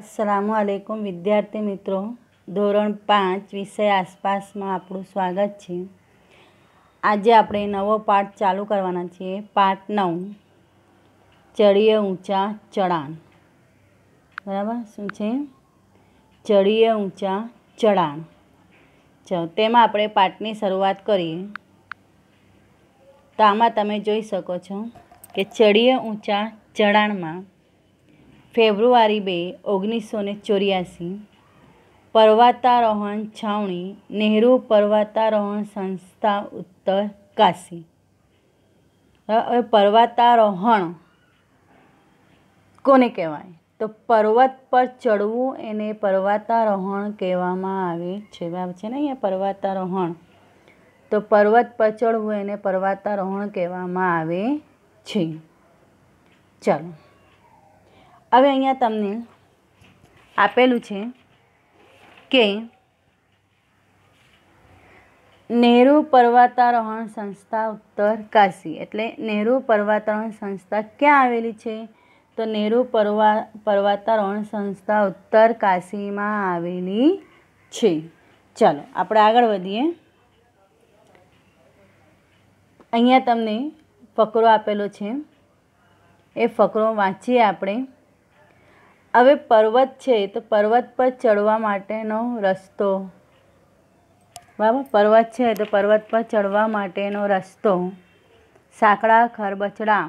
અસલામ આલેકુમ વિદ્યાર્થી મિત્રો ધોરણ પાંચ વિષય આસપાસમાં આપણું સ્વાગત છે આજે આપણે નવો પાઠ ચાલુ કરવાના છીએ પાઠ નવ ચડીએ ઊંચા ચડાણ બરાબર શું છે ચડીએ ઊંચા ચડાણ ચાલો તેમાં આપણે પાઠની શરૂઆત કરીએ તો આમાં તમે જોઈ શકો છો કે ચડીએ ઊંચા ચડાણમાં ફેબ્રુઆરી બે ઓગણીસો ને ચોર્યાસી પર્વતારોહણ છાવણી નેહરુ પર્વતારોહણ સંસ્થા ઉત્તર કાશી હવે પર્વતારોહણ કોને કહેવાય તો પર્વત પર ચડવું એને પર્વતારોહણ કહેવામાં આવે છે છે ને અહીંયા પર્વતારોહણ તો પર્વત પર ચડવું એને પર્વતારોહણ કહેવામાં આવે છે ચાલો હવે અહીંયા તમને આપેલું છે કે નેહરુ પર્વતારોહણ સંસ્થા ઉત્તર કાશી એટલે નેહરુ પર્વતારોહણ સંસ્થા ક્યાં આવેલી છે તો નેહરુ પર્વા પર્વતારોહણ સંસ્થા ઉત્તર કાશીમાં આવેલી છે ચાલો આપણે આગળ વધીએ અહીંયા તમને ફકરો આપેલો છે એ ફકરો વાંચીએ આપણે હવે પર્વત છે તો પર્વત પર ચડવા માટેનો રસ્તો બરાબર પર્વત છે તો પર્વત પર ચડવા માટેનો રસ્તો સાંકડા ખરબચડા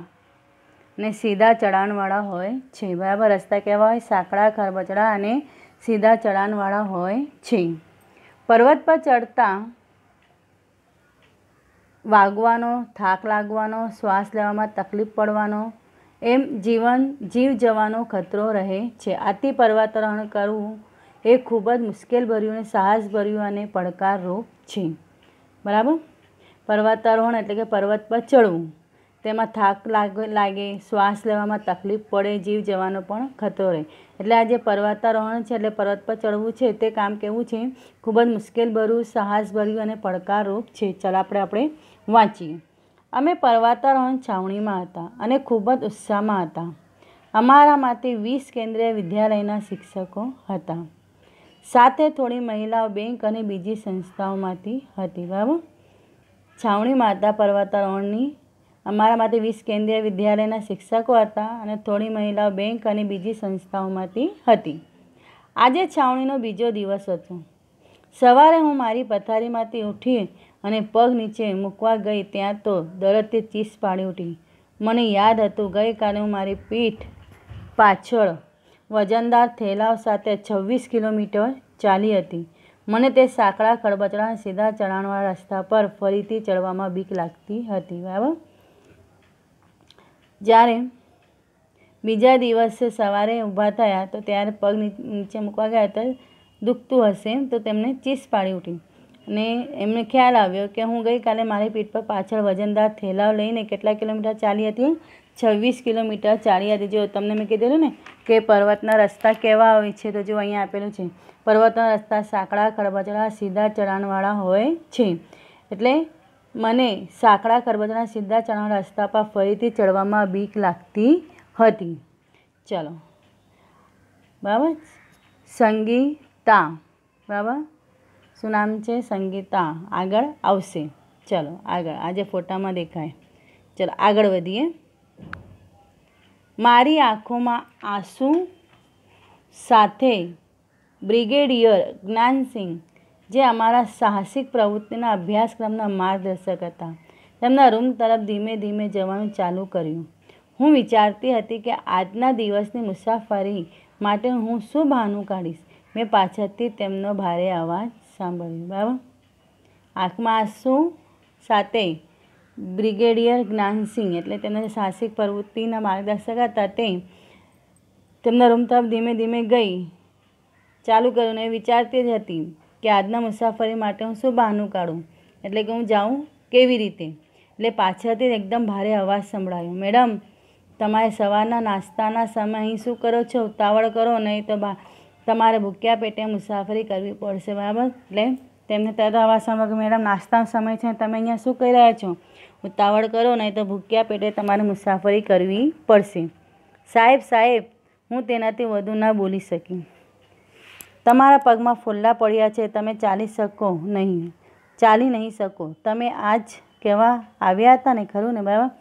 ને સીધા ચઢાણવાળા હોય છે બરાબર રસ્તા કેવા હોય સાંકડા ખરબચડા અને સીધા ચઢાણવાળા હોય છે પર્વત પર ચડતા વાગવાનો થાક લાગવાનો શ્વાસ લેવામાં તકલીફ પડવાનો એમ જીવન જીવ જવાનો ખતરો રહે છે આથી પર્વતારોહણ કરવું એ ખૂબ જ મુશ્કેલભર્યું અને સાહસભર્યું અને પડકારરૂપ છે બરાબર પર્વતારોહણ એટલે કે પર્વત પર ચડવું તેમાં થાક લાગે લાગે શ્વાસ લેવામાં તકલીફ પડે જીવ જવાનો પણ ખતરો રહે એટલે આ જે પર્વતારોહણ છે એટલે પર્વત પર ચડવું છે તે કામ કેવું છે ખૂબ જ મુશ્કેલભર્યું સાહસભર્યું અને પડકારરૂપ છે ચાલ આપણે આપણે વાંચીએ અમે પર્વતારોહણ છાવણીમાં હતા અને ખૂબ જ ઉત્સાહમાં હતા અમારા માટે વીસ કેન્દ્રીય વિદ્યાલયના શિક્ષકો હતા સાથે થોડી મહિલાઓ બેંક અને બીજી સંસ્થાઓમાંથી હતી બરાબર છાવણીમાં હતા પર્વતારોહણની અમારા માટે વીસ કેન્દ્રીય વિદ્યાલયના શિક્ષકો હતા અને થોડી મહિલાઓ બેંક અને બીજી સંસ્થાઓમાંથી હતી આજે છાવણીનો બીજો દિવસ હતો સવારે હું મારી પથારીમાંથી ઉઠી અને પગ નીચે મૂકવા ગઈ ત્યાં તો દરદથી ચીસ પાડી ઉઠી મને યાદ હતું ગઈકાલે હું મારી પીઠ પાછળ વજનદાર થેલાવ સાથે છવ્વીસ કિલોમીટર ચાલી હતી મને તે સાંકડા ખડબચડા સીધા ચઢાણવાળા રસ્તા પર ફરીથી ચડવામાં બીક લાગતી હતી બરાબર જ્યારે બીજા દિવસે સવારે ઊભા થયા તો ત્યારે પગ નીચે મૂકવા ગયા હતા દુખતું હશે તો તેમને ચીસ પાડી ઉઠી અને એમને ખ્યાલ આવ્યો કે હું ગઈકાલે મારી પીઠ પર પાછળ વજનદાર થેલાઓ લઈને કેટલા કિલોમીટર ચાલી હતી છવ્વીસ કિલોમીટર ચાલી હતી જો તમને મેં કીધેલું ને કે પર્વતના રસ્તા કેવા હોય છે તો જો અહીંયા આપેલું છે પર્વતના રસ્તા સાંકડા ખરબચડા સીધા ચઢાણવાળા હોય છે એટલે મને સાંકડા ખરબચડા સીધા ચઢાણ રસ્તા પર ફરીથી ચડવામાં બીક લાગતી હતી ચલો બરાબર સંગીતા બરાબર શું નામ છે સંગીતા આગળ આવશે ચલો આગળ આજે ફોટામાં દેખાય ચલો આગળ વધીએ મારી આંખોમાં આંસુ સાથે બ્રિગેડિયર જ્ઞાનસિંહ જે અમારા સાહસિક પ્રવૃત્તિના અભ્યાસક્રમના માર્ગદર્શક હતા તેમના રૂમ તરફ ધીમે ધીમે જવાનું ચાલુ કર્યું હું વિચારતી હતી કે આજના દિવસની મુસાફરી માટે હું શું બહાનું કાઢીશ મેં પાછળથી તેમનો ભારે અવાજ સાંભળ્યું બરાબર આંખમાં આંસુ સાથે બ્રિગેડિયર જ્ઞાનસિંહ એટલે તેના જે સાહસિક પ્રવૃત્તિના માર્ગદર્શક હતા તે તેમના રૂમતાપ ધીમે ધીમે ગઈ ચાલુ કર્યું એ વિચારતી જ હતી કે આજના મુસાફરી માટે હું શું બહાનું કાઢું એટલે કે હું જાઉં કેવી રીતે એટલે પાછળથી એકદમ ભારે અવાજ સંભળાયો મેડમ તમારે સવારના નાસ્તાના સમય અહીં શું કરો છો ઉતાવળ કરો નહીં તો બા તમારે ભૂખ્યા પેટે મુસાફરી કરવી પડશે બરાબર એટલે તેમને તરત આવા સમય મેડમ નાસ્તાનો સમય છે તમે અહીંયા શું કરી રહ્યા છો ઉતાવળ કરો નહીં તો ભૂખ્યા પેટે તમારે મુસાફરી કરવી પડશે સાહેબ સાહેબ હું તેનાથી વધુ ના બોલી શકી તમારા પગમાં ફુલ્લા પડ્યા છે તમે ચાલી શકો નહીં ચાલી નહીં શકો તમે આજ કહેવા આવ્યા હતા ને ખરું ને બરાબર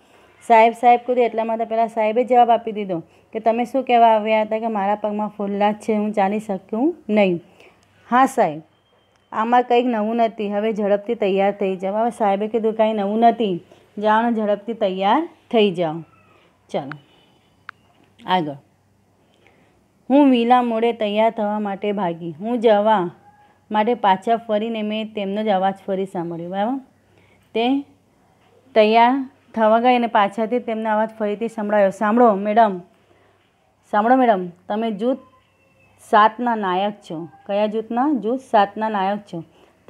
સાહેબ સાહેબ કીધું એટલા માટે પહેલાં સાહેબે જવાબ આપી દીધો કે તમે શું કહેવા આવ્યા હતા કે મારા પગમાં ફોલ્લા છે હું ચાલી શકું નહીં હા સાહેબ આમાં કંઈક નવું નથી હવે ઝડપથી તૈયાર થઈ જાઓ હવે સાહેબે કીધું કાંઈ નવું નથી જાઓ ને ઝડપથી તૈયાર થઈ જાઓ ચાલો આગળ હું વિલા મોડે તૈયાર થવા માટે ભાગી હું જવા માટે પાછા ફરીને મેં તેમનો જ અવાજ ફરી સાંભળ્યો બરાબર તે તૈયાર થવા ગઈ અને પાછાથી તેમનો અવાજ ફરીથી સંભળાયો સાંભળો મેડમ સાંભળો મેડમ તમે જૂથ સાતના નાયક છો કયા જૂથના જૂથ સાતના નાયક છો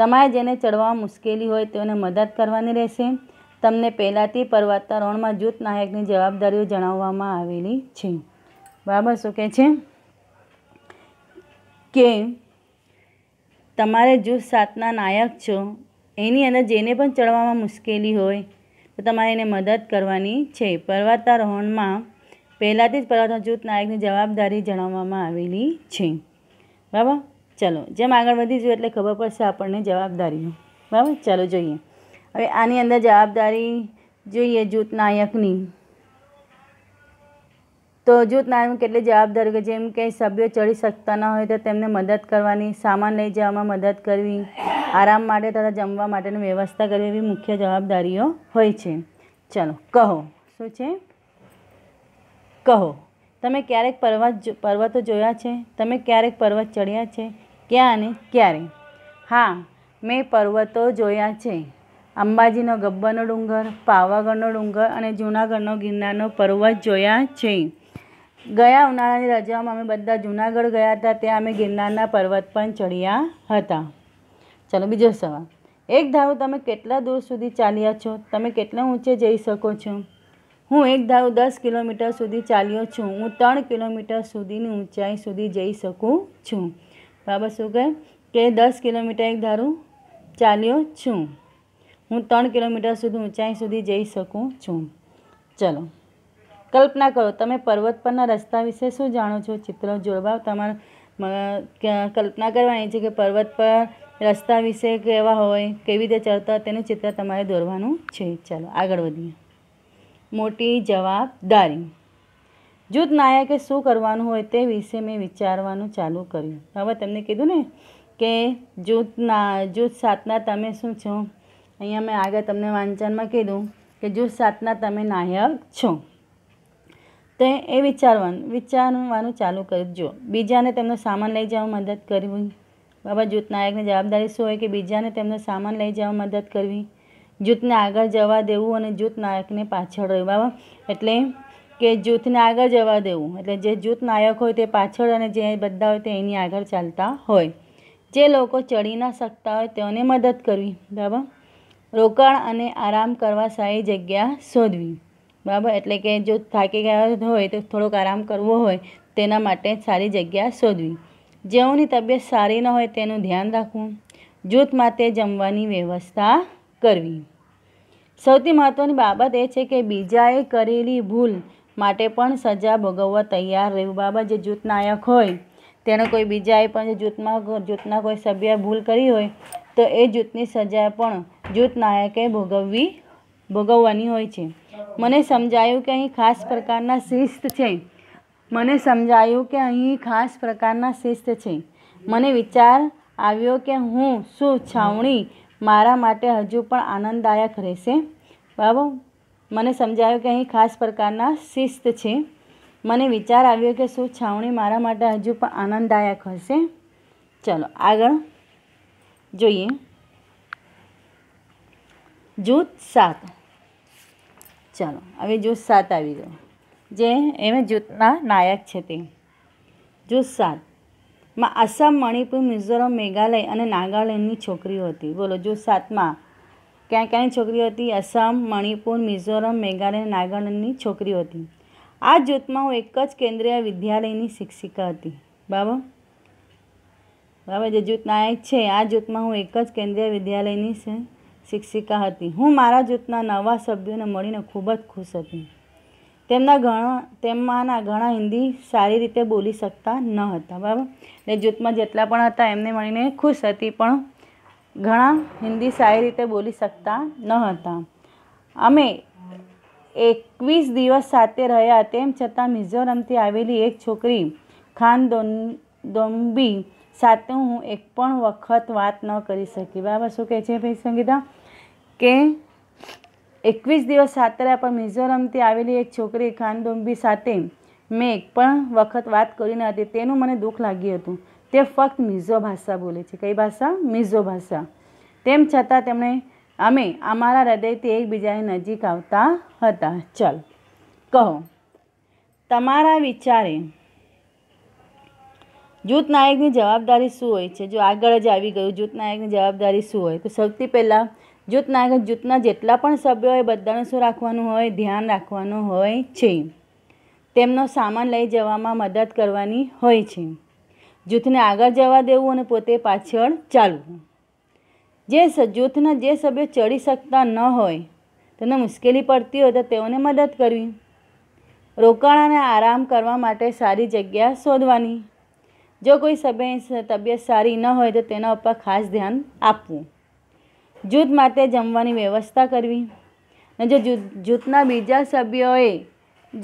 તમારે જેને ચડવામાં મુશ્કેલી હોય તેઓને મદદ કરવાની રહેશે તમને પહેલાંથી પર્વતારોહણમાં જૂથ નાયકની જવાબદારીઓ જણાવવામાં આવેલી છે બરાબર શું કહે છે કે તમારે જૂથ સાતના નાયક છો એની અંદર જેને પણ ચડવામાં મુશ્કેલી હોય તો તમારે એને મદદ કરવાની છે પર્વતારોહણમાં પહેલાંથી જ પદાર્થના જૂથ નાયકની જવાબદારી જણાવવામાં આવેલી છે બરાબર ચાલો જેમ આગળ વધી વધીશું એટલે ખબર પડશે આપણને જવાબદારીનું બરાબર ચાલો જોઈએ હવે આની અંદર જવાબદારી જોઈએ જૂથ નાયકની તો જૂથ નાયક કેટલી જવાબદારી કે જેમ કે સભ્યો ચડી શકતા ન હોય તો તેમને મદદ કરવાની સામાન લઈ જવામાં મદદ કરવી આરામ માટે તથા જમવા માટેની વ્યવસ્થા કરવી એવી મુખ્ય જવાબદારીઓ હોય છે ચાલો કહો શું છે કહો તમે ક્યારેક પર્વત પર્વતો જોયા છે તમે ક્યારેક પર્વત ચડ્યા છે ક્યાં અને ક્યારે હા મેં પર્વતો જોયા છે અંબાજીનો ગબ્બરનો ડુંગર પાવાગઢનો ડુંગર અને જૂનાગઢનો ગિરનારનો પર્વત જોયા છે ગયા ઉનાળાની રજાઓમાં અમે બધા જૂનાગઢ ગયા હતા ત્યાં અમે ગિરનારના પર્વત પણ ચડ્યા હતા ચાલો બીજો સવાલ એક ધારો તમે કેટલા દૂર સુધી ચાલ્યા છો તમે કેટલા ઊંચે જઈ શકો છો હું એક દાવ દસ કિલોમીટર સુધી ચાલ્યો છું હું ત્રણ કિલોમીટર સુધીની ઊંચાઈ સુધી જઈ શકું છું બરાબર શું કહે કે દસ કિલોમીટર એક ધારું ચાલ્યો છું હું ત્રણ કિલોમીટર સુધી ઊંચાઈ સુધી જઈ શકું છું ચલો કલ્પના કરો તમે પર્વત પરના રસ્તા વિશે શું જાણો છો ચિત્ર જોડવા તમારે કલ્પના કરવાની છે કે પર્વત પર રસ્તા વિશે કેવા હોય કેવી રીતે ચડતા તેનું ચિત્ર તમારે દોરવાનું છે ચાલો આગળ વધીએ મોટી જવાબદારી જૂથ નાયકે શું કરવાનું હોય તે વિશે મેં વિચારવાનું ચાલુ કર્યું હવે તમને કીધું ને કે જૂથના જૂથ સાતના તમે શું છો અહીંયા મેં આગળ તમને વાંચનમાં કીધું કે જૂથ સાતના તમે નાયક છો તે એ વિચારવાનું વિચારવાનું ચાલુ જો બીજાને તેમનો સામાન લઈ જવા મદદ કરવી બાબા જૂથ નાયકની જવાબદારી શું હોય કે બીજાને તેમનો સામાન લઈ જવા મદદ કરવી જૂથને આગળ જવા દેવું અને જૂથ નાયકને પાછળ રહેવા એટલે કે જૂથને આગળ જવા દેવું એટલે જે જૂથ નાયક હોય તે પાછળ અને જે બધા હોય તે એની આગળ ચાલતા હોય જે લોકો ચડી ના શકતા હોય તેઓને મદદ કરવી બરાબર રોકાણ અને આરામ કરવા સારી જગ્યા શોધવી બરાબર એટલે કે જો થાકી ગયા હોય તો થોડોક આરામ કરવો હોય તેના માટે સારી જગ્યા શોધવી જેઓની તબિયત સારી ન હોય તેનું ધ્યાન રાખવું જૂથ માટે જમવાની વ્યવસ્થા કરવી સૌથી મહત્ત્વની બાબત એ છે કે બીજાએ કરેલી ભૂલ માટે પણ સજા ભોગવવા તૈયાર રહેવું બાબત જે જૂથ નાયક હોય તેણે કોઈ બીજાએ પણ જૂથમાં જૂથના કોઈ સભ્ય ભૂલ કરી હોય તો એ જૂથની સજા પણ જૂથ નાયકે ભોગવવી ભોગવવાની હોય છે મને સમજાયું કે અહીં ખાસ પ્રકારના શિસ્ત છે મને સમજાયું કે અહીં ખાસ પ્રકારના શિસ્ત છે મને વિચાર આવ્યો કે હું શું છાવણી મારા માટે હજુ પણ આનંદદાયક રહેશે બાબુ મને સમજાયું કે અહીં ખાસ પ્રકારના શિસ્ત છે મને વિચાર આવ્યો કે શું છાવણી મારા માટે હજુ પણ આનંદદાયક હશે ચલો આગળ જોઈએ જૂથ સાત ચાલો હવે જૂથ સાત આવી ગયો જે એમ જૂથના નાયક છે તે જૂથ સાત માં આસામ મણિપુર મિઝોરમ મેઘાલય અને નાગાલેન્ડની છોકરીઓ હતી બોલો જો સાતમાં ક્યાં ક્યાંની છોકરીઓ હતી આસામ મણિપુર મિઝોરમ મેઘાલય અને નાગાલેન્ડની છોકરીઓ હતી આ જૂથમાં હું એક જ કેન્દ્રીય વિદ્યાલયની શિક્ષિકા હતી બરાબર બરાબર જે જૂથ નાયક છે આ જૂથમાં હું એક જ કેન્દ્રીય વિદ્યાલયની શિક્ષિકા હતી હું મારા જૂથના નવા સભ્યોને મળીને ખૂબ જ ખુશ હતી તેમના ઘણા તેમાંના ઘણા હિન્દી સારી રીતે બોલી શકતા ન હતા બરાબર એટલે જૂથમાં જેટલા પણ હતા એમને મળીને ખુશ હતી પણ ઘણા હિન્દી સારી રીતે બોલી શકતા ન હતા અમે એકવીસ દિવસ સાથે રહ્યા તેમ છતાં મિઝોરમથી આવેલી એક છોકરી ખાન દોન દોમ્બી સાથે હું એક પણ વખત વાત ન કરી શકી બરાબર શું કહે છે ભાઈ સંગીતા કે એકવીસ દિવસ સાતારા પર મિઝોરમથી આવેલી એક છોકરી ખાનદુંબી સાથે મેં એક પણ વખત વાત કરી ન હતી તેનું મને દુઃખ લાગ્યું હતું તે ફક્ત મિઝો ભાષા બોલે છે કઈ ભાષા મિઝો ભાષા તેમ છતાં તેમણે અમે અમારા હૃદયથી એકબીજાની નજીક આવતા હતા ચાલ કહો તમારા વિચારે જૂથ નાયકની જવાબદારી શું હોય છે જો આગળ જ આવી ગયું જૂથ નાયકની જવાબદારી શું હોય તો સૌથી પહેલાં જૂથના જૂથના જેટલા પણ સભ્યો હોય બધાનું શું રાખવાનું હોય ધ્યાન રાખવાનું હોય છે તેમનો સામાન લઈ જવામાં મદદ કરવાની હોય છે જૂથને આગળ જવા દેવું અને પોતે પાછળ ચાલવું જે જૂથના જે સભ્યો ચડી શકતા ન હોય તેમને મુશ્કેલી પડતી હોય તો તેઓને મદદ કરવી રોકાણ આરામ કરવા માટે સારી જગ્યા શોધવાની જો કોઈ સભ્ય તબિયત સારી ન હોય તો તેના ઉપર ખાસ ધ્યાન આપવું જૂથ માટે જમવાની વ્યવસ્થા કરવી અને જો જૂથના બીજા સભ્યોએ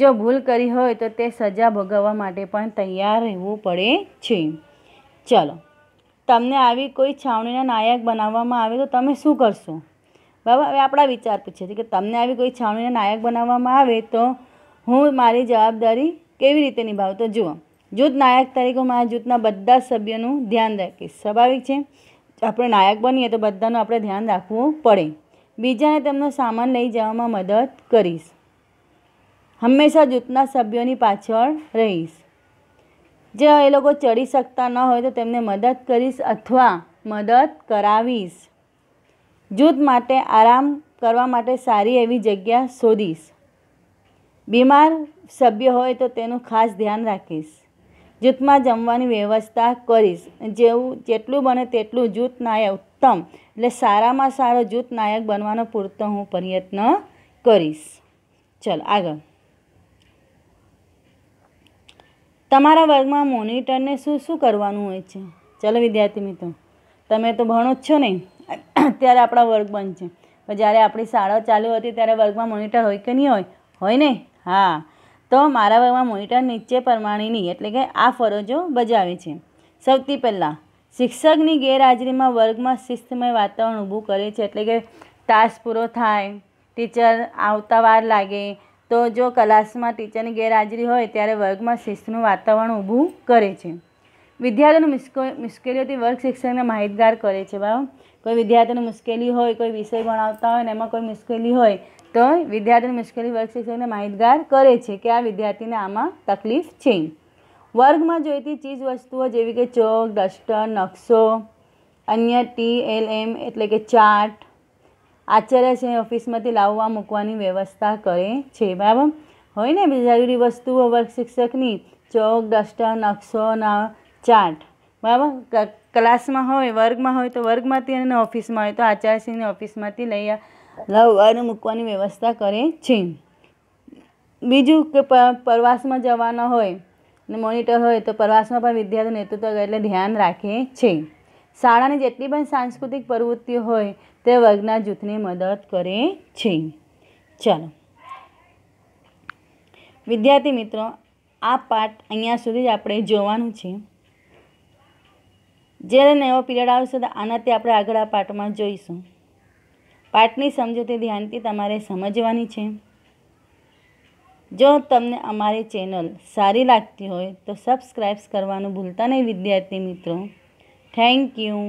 જો ભૂલ કરી હોય તો તે સજા ભોગવવા માટે પણ તૈયાર રહેવું પડે છે ચલો તમને આવી કોઈ છાવણીના નાયક બનાવવામાં આવે તો તમે શું કરશો બાબા હવે આપણા વિચાર પૂછે છે કે તમને આવી કોઈ છાવણીના નાયક બનાવવામાં આવે તો હું મારી જવાબદારી કેવી રીતે નિભાવતો જુઓ જૂથ નાયક તરીકે હું મારા જૂથના બધા સભ્યોનું ધ્યાન રાખીશ સ્વાભાવિક છે આપણે નાયક બનીએ તો બધાનું આપણે ધ્યાન રાખવું પડે બીજાને તેમનો સામાન લઈ જવામાં મદદ કરીશ હંમેશા જૂથના સભ્યોની પાછળ રહીશ જે એ લોકો ચડી શકતા ન હોય તો તેમને મદદ કરીશ અથવા મદદ કરાવીશ જૂથ માટે આરામ કરવા માટે સારી એવી જગ્યા શોધીશ બીમાર સભ્ય હોય તો તેનું ખાસ ધ્યાન રાખીશ જૂથમાં જમવાની વ્યવસ્થા કરીશ જેવું જેટલું બને તેટલું જૂથ નાયક ઉત્તમ એટલે સારામાં સારો જૂથ નાયક બનવાનો પૂરતો હું પ્રયત્ન કરીશ ચલો આગળ તમારા વર્ગમાં મોનિટરને શું શું કરવાનું હોય છે ચલો વિદ્યાર્થી મિત્રો તમે તો ભણો જ છો ને અત્યારે આપણા વર્ગ બંધ છે જ્યારે આપણી શાળા ચાલુ હતી ત્યારે વર્ગમાં મોનિટર હોય કે નહીં હોય હોય ને હા તો મારા વર્ગમાં મોનિટર નીચે પ્રમાણેની એટલે કે આ ફરજો બજાવે છે સૌથી પહેલાં શિક્ષકની ગેરહાજરીમાં વર્ગમાં શિસ્તમય વાતાવરણ ઊભું કરે છે એટલે કે તાસ પૂરો થાય ટીચર આવતા વાર લાગે તો જો ક્લાસમાં ટીચરની ગેરહાજરી હોય ત્યારે વર્ગમાં શિસ્તનું વાતાવરણ ઊભું કરે છે વિદ્યાર્થીઓની મુશ્કેલીઓથી વર્ગ શિક્ષકને માહિતગાર કરે છે બરાબર કોઈ વિદ્યાર્થીઓની મુશ્કેલી હોય કોઈ વિષય ભણાવતા હોય ને એમાં કોઈ મુશ્કેલી હોય તો વિદ્યાર્થીની મુશ્કેલી વર્ગ શિક્ષકને માહિતગાર કરે છે કે આ વિદ્યાર્થીને આમાં તકલીફ છે વર્ગમાં જોઈતી ચીજ વસ્તુઓ જેવી કે ચોક ડસ્ટર નકશો અન્ય ટી એલ એમ એટલે કે ચાર્ટ આચાર્ય છે ઓફિસમાંથી લાવવા મૂકવાની વ્યવસ્થા કરે છે બરાબર હોય ને જરૂરી વસ્તુઓ વર્ગ શિક્ષકની ચોક ડસ્ટર નકશો ચાર્ટ બરાબર ક્લાસમાં હોય વર્ગમાં હોય તો વર્ગમાંથી અને ઓફિસમાં હોય તો આચાર્યશ્રીની ઓફિસમાંથી લઈ નવવાર મૂકવાની વ્યવસ્થા કરે છે બીજું કે પ્રવાસમાં જવાના હોય ને મોનિટર હોય તો પ્રવાસમાં પણ વિદ્યાર્થી નેતૃત્વ એટલે ધ્યાન રાખે છે શાળાની જેટલી પણ સાંસ્કૃતિક પ્રવૃત્તિઓ હોય તે વર્ગના જૂથને મદદ કરે છે ચાલો વિદ્યાર્થી મિત્રો આ પાઠ અહીંયા સુધી જ આપણે જોવાનું છે જ્યારે નવો પીરિયડ આવશે તો આનાથી આપણે આગળ આ પાઠમાં જોઈશું પાઠની સમજૂતી ધ્યાનથી તમારે સમજવાની છે જો તમને અમારી ચેનલ સારી લાગતી હોય તો સબસ્ક્રાઈબ્સ કરવાનું ભૂલતા નહીં વિદ્યાર્થી મિત્રો થેન્ક યુ